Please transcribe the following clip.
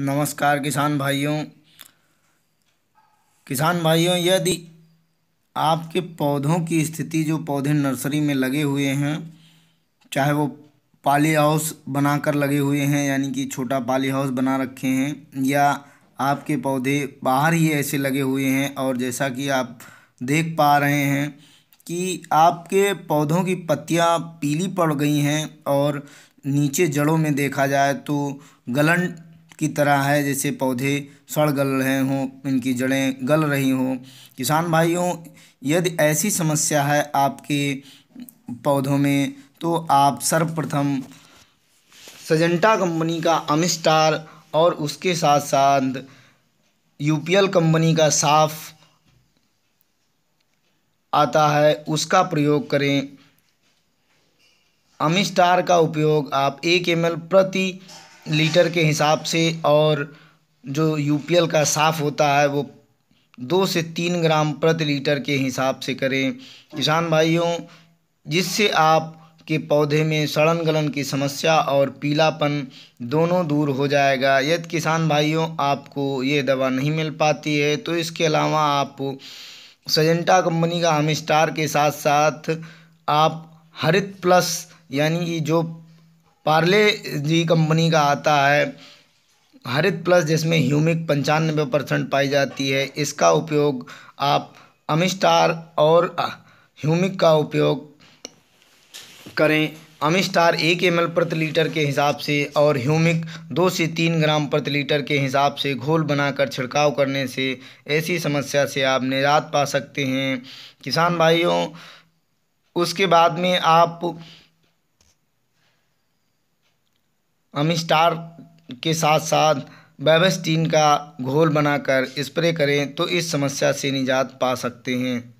नमस्कार किसान भाइयों किसान भाइयों यदि आपके पौधों की स्थिति जो पौधे नर्सरी में लगे हुए हैं चाहे वो पाली हाउस बनाकर लगे हुए हैं यानी कि छोटा पाली हाउस बना रखे हैं या आपके पौधे बाहर ही ऐसे लगे हुए हैं और जैसा कि आप देख पा रहे हैं कि आपके पौधों की पत्तियां पीली पड़ गई हैं और नीचे जड़ों में देखा जाए तो गलन की तरह है जैसे पौधे सड़ गल रहे हों इनकी जड़ें गल रही हों किसान भाइयों यदि ऐसी समस्या है आपके पौधों में तो आप सर्वप्रथम सजेंटा कंपनी का अमिस्टार और उसके साथ साथ यूपीएल कंपनी का साफ आता है उसका प्रयोग करें अमिस्टार का उपयोग आप एक एम प्रति लीटर के हिसाब से और जो यू पी एल का साफ़ होता है वो दो से तीन ग्राम प्रति लीटर के हिसाब से करें किसान भाइयों जिससे आप के पौधे में सड़न गलन की समस्या और पीलापन दोनों दूर हो जाएगा यदि किसान भाइयों आपको ये दवा नहीं मिल पाती है तो इसके अलावा आप सजेंटा कंपनी का हम स्टार के साथ साथ आप हरित प्लस यानी कि जो पार्ले जी कंपनी का आता है हरित प्लस जिसमें ह्यूमिक पंचानबे परसेंट पाई जाती है इसका उपयोग आप अमिस्टार और ह्यूमिक का उपयोग करें अमिस्टार एक एम प्रति लीटर के हिसाब से और ह्यूमिक दो से तीन ग्राम प्रति लीटर के हिसाब से घोल बनाकर छिड़काव करने से ऐसी समस्या से आप निजात पा सकते हैं किसान भाइयों उसके बाद में आप स्टार के साथ साथ वेबस्टीन का घोल बनाकर स्प्रे करें तो इस समस्या से निजात पा सकते हैं